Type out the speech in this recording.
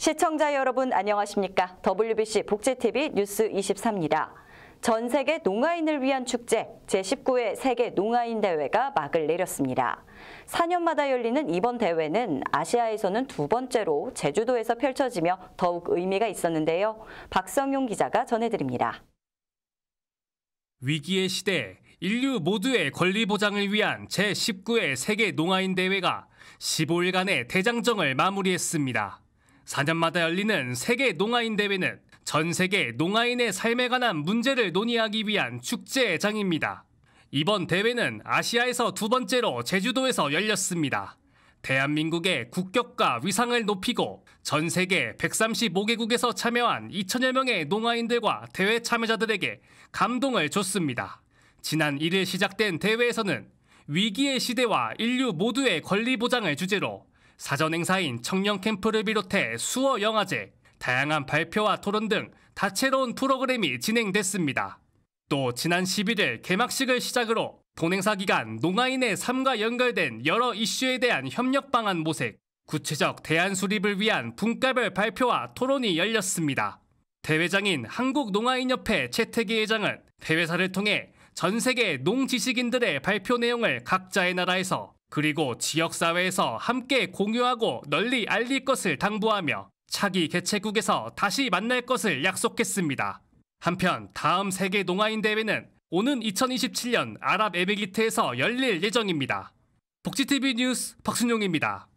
시청자 여러분 안녕하십니까? WBC 복지TV 뉴스 2 3입니다전 세계 농아인을 위한 축제 제19회 세계 농아인 대회가 막을 내렸습니다. 4년마다 열리는 이번 대회는 아시아에서는 두 번째로 제주도에서 펼쳐지며 더욱 의미가 있었는데요. 박성용 기자가 전해드립니다. 위기의 시대 인류 모두의 권리 보장을 위한 제19회 세계 농아인 대회가 15일간의 대장정을 마무리했습니다. 4년마다 열리는 세계 농아인 대회는 전 세계 농아인의 삶에 관한 문제를 논의하기 위한 축제의 장입니다. 이번 대회는 아시아에서 두 번째로 제주도에서 열렸습니다. 대한민국의 국격과 위상을 높이고 전 세계 135개국에서 참여한 2천여 명의 농아인들과 대회 참여자들에게 감동을 줬습니다. 지난 1일 시작된 대회에서는 위기의 시대와 인류 모두의 권리 보장을 주제로 사전 행사인 청년 캠프를 비롯해 수어 영화제, 다양한 발표와 토론 등 다채로운 프로그램이 진행됐습니다. 또 지난 11일 개막식을 시작으로 본행사 기간 농아인의 삶과 연결된 여러 이슈에 대한 협력 방안 모색, 구체적 대안 수립을 위한 분과별 발표와 토론이 열렸습니다. 대회장인 한국농아인협회 채태기 회장은 대회사를 통해 전 세계 농지식인들의 발표 내용을 각자의 나라에서 그리고 지역사회에서 함께 공유하고 널리 알릴 것을 당부하며 차기 개최국에서 다시 만날 것을 약속했습니다. 한편 다음 세계 농아인 대회는 오는 2027년 아랍에미리트에서 열릴 예정입니다. 복지TV 뉴스 박순용입니다.